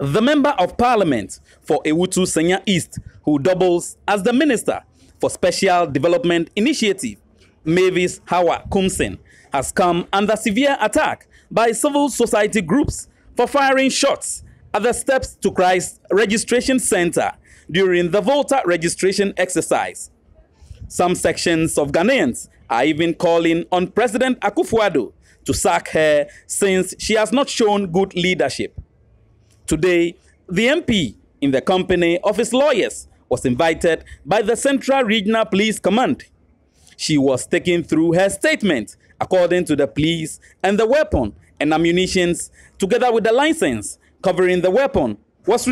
The Member of Parliament for Ewutu Senya East, who doubles as the Minister for Special Development Initiative, Mavis Hawa Kumsen, has come under severe attack by civil society groups for firing shots at the Steps to Christ Registration Center during the voter registration exercise. Some sections of Ghanaians are even calling on President Akufuado to sack her since she has not shown good leadership. Today, the MP, in the company of his lawyers, was invited by the Central Regional Police Command. She was taken through her statement according to the police and the weapon and ammunitions together with the license covering the weapon was